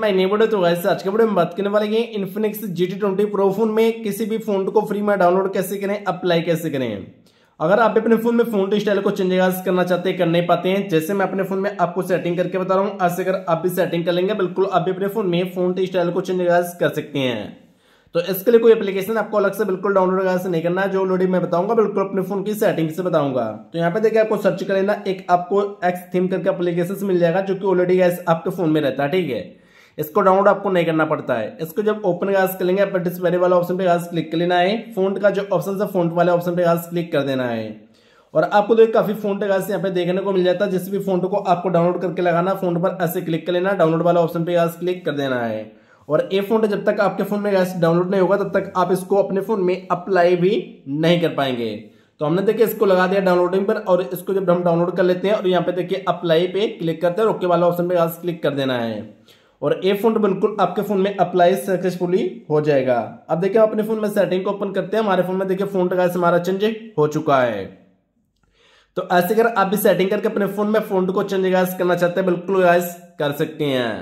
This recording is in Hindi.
मैं नेबोडो तो गाइस आज के वीडियो में बात करने वाले हैं Infinix G T twenty pro phone में किसी भी फोन को फ्री में डाउनलोड कैसे करें अप्लाई कैसे करें अगर आप अपने फोन में फोन स्टाइल को चेंजेस करना चाहते हैं कर नहीं पाते हैं जैसे मैं अपने फोन में आपको सेटिंग करके बता रहा हूँ ऐसे अगर आप भी सेटिंग कर लेंगे बिल्कुल आप भी अपने फोन में फोन स्टाइल को चेंजेस कर सकते हैं तो इसके लिए कोई एप्लीकेशन आपको अलग से बिल्कुल डाउनलोड से नहीं करना है जो ऑलरेडी मैं बताऊंगा बिल्कुल अपने फोन की सेटिंग से बताऊंगा तो यहाँ पे देखिए आपको सर्च कर लेना एक आपको एक्स थीम करके एप्लीकेशन मिल जाएगा जो कि ऑलरेडी गैस आपके फोन में रहता है ठीक है इसको डाउनलोड आपको नहीं करना पड़ता है इसको जब ओपन का करेंगे अपने डिस्प्ले वाला ऑप्शन पे घास क्लिक कर लेना है फोन का जो ऑप्शन है फोन वाले ऑप्शन पे घास क्लिक कर देना है और आपको देखिए तो काफी फोन घास यहाँ पे देखने को मिल जाता है जिस भी फोन को आपको डाउनलोड करके लगाना फोन पर ऐसे क्लिक कर लेना डाउनलोड वाला ऑप्शन पे घास क्लिक कर देना है और ये फोन जब तक आपके फोन में गैस डाउनलोड नहीं होगा तब तक आप इसको अपने फोन में अप्लाई भी नहीं कर पाएंगे तो हमने देखिए इसको लगा दिया डाउनलोडिंग पर और इसको जब हम डाउनलोड कर लेते हैं और यहाँ पे देखिए अप्लाई पे क्लिक करते हैं ओके वाला ऑप्शन पे गैस क्लिक कर देना है और ए फोन बिल्कुल आपके फोन में अप्लाई सक्सेसफुली हो जाएगा अब देखिए अपने फोन में सेटिंग को ओपन करते हैं हमारे फोन में देखिए फोन का हमारा चेंज हो चुका है तो ऐसे अगर आप भी सेटिंग करके अपने फोन में फोन को चेंज करना चाहते हैं बिल्कुल गैस कर सकते हैं